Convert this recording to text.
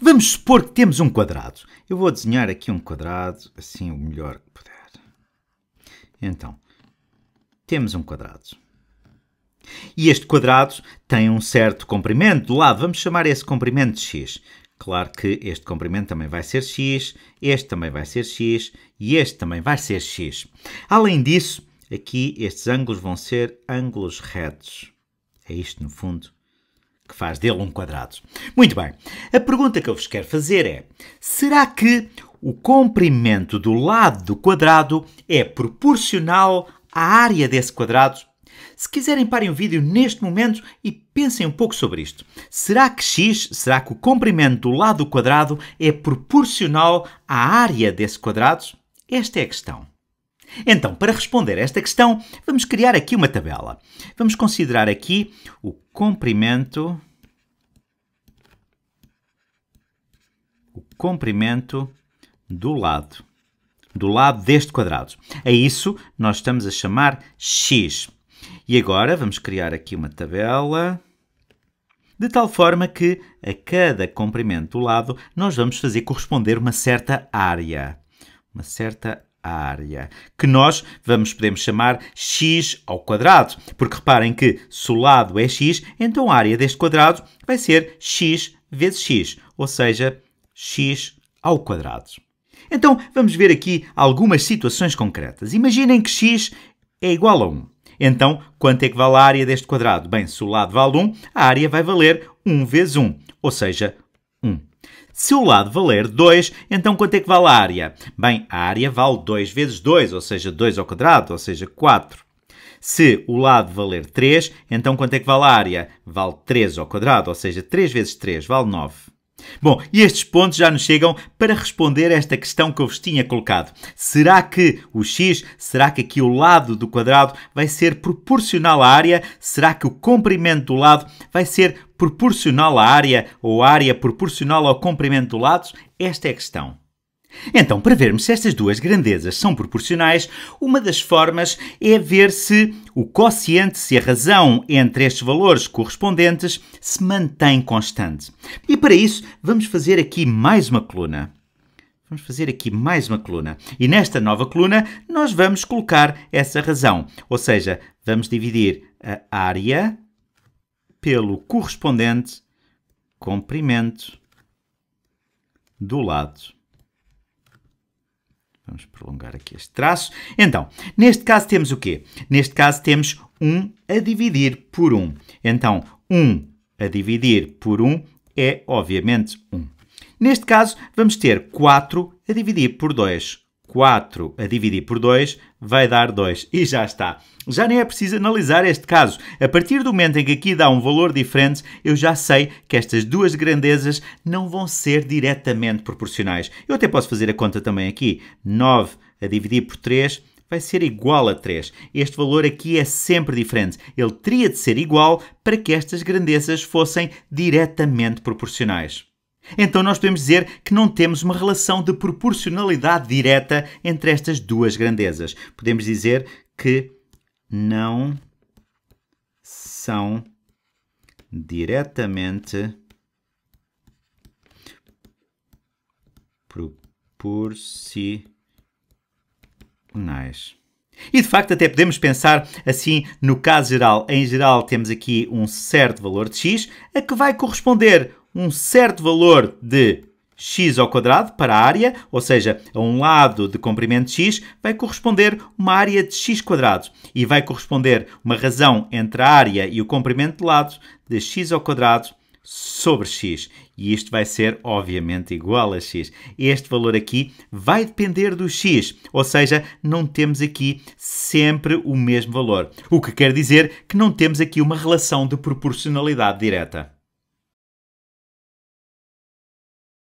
Vamos supor que temos um quadrado. Eu vou desenhar aqui um quadrado, assim o melhor que puder. Então, temos um quadrado. E este quadrado tem um certo comprimento do lado. Vamos chamar esse comprimento de x. Claro que este comprimento também vai ser x, este também vai ser x e este também vai ser x. Além disso, aqui estes ângulos vão ser ângulos retos. É isto, no fundo, que faz dele um quadrado. Muito bem, a pergunta que eu vos quero fazer é: será que o comprimento do lado do quadrado é proporcional à área desse quadrado? Se quiserem, parem o vídeo neste momento e pensem um pouco sobre isto. Será que x, será que o comprimento do lado do quadrado é proporcional à área desse quadrado? Esta é a questão. Então, para responder a esta questão, vamos criar aqui uma tabela. Vamos considerar aqui o comprimento o comprimento do lado do lado deste quadrado. A isso nós estamos a chamar x. E agora vamos criar aqui uma tabela de tal forma que a cada comprimento do lado nós vamos fazer corresponder uma certa área. Uma certa a área, que nós vamos podemos chamar x ao quadrado, porque reparem que se o lado é x, então a área deste quadrado vai ser x vezes x, ou seja, x ao quadrado. Então, vamos ver aqui algumas situações concretas. Imaginem que x é igual a 1. Então, quanto é que vale a área deste quadrado? Bem, se o lado vale 1, a área vai valer 1 vezes 1, ou seja, 1. Se o lado valer 2, então quanto é que vale a área? Bem, a área vale 2 vezes 2, ou seja, 2 ao quadrado, ou seja, 4. Se o lado valer 3, então quanto é que vale a área? Vale 3 ao quadrado, ou seja, 3 vezes 3 vale 9. Bom, e estes pontos já nos chegam para responder esta questão que eu vos tinha colocado. Será que o x, será que aqui o lado do quadrado vai ser proporcional à área? Será que o comprimento do lado vai ser proporcional à área ou área proporcional ao comprimento do lado? Esta é a questão. Então, para vermos se estas duas grandezas são proporcionais, uma das formas é ver se o quociente, se a razão entre estes valores correspondentes se mantém constante. E para isso, vamos fazer aqui mais uma coluna. Vamos fazer aqui mais uma coluna. E nesta nova coluna, nós vamos colocar essa razão. Ou seja, vamos dividir a área pelo correspondente comprimento do lado. Vamos prolongar aqui este traço. Então, neste caso temos o quê? Neste caso temos 1 a dividir por 1. Então, 1 a dividir por 1 é, obviamente, 1. Neste caso, vamos ter 4 a dividir por 2. 4 a dividir por 2 vai dar 2. E já está. Já nem é preciso analisar este caso. A partir do momento em que aqui dá um valor diferente, eu já sei que estas duas grandezas não vão ser diretamente proporcionais. Eu até posso fazer a conta também aqui. 9 a dividir por 3 vai ser igual a 3. Este valor aqui é sempre diferente. Ele teria de ser igual para que estas grandezas fossem diretamente proporcionais. Então nós podemos dizer que não temos uma relação de proporcionalidade direta entre estas duas grandezas. Podemos dizer que não são diretamente proporcionais. E de facto, até podemos pensar assim no caso geral. Em geral, temos aqui um certo valor de x a que vai corresponder um certo valor de x ao quadrado para a área, ou seja, a um lado de comprimento x, vai corresponder uma área de x quadrado e vai corresponder uma razão entre a área e o comprimento de lado de x ao quadrado sobre x. E isto vai ser, obviamente, igual a x. Este valor aqui vai depender do x, ou seja, não temos aqui sempre o mesmo valor. O que quer dizer que não temos aqui uma relação de proporcionalidade direta.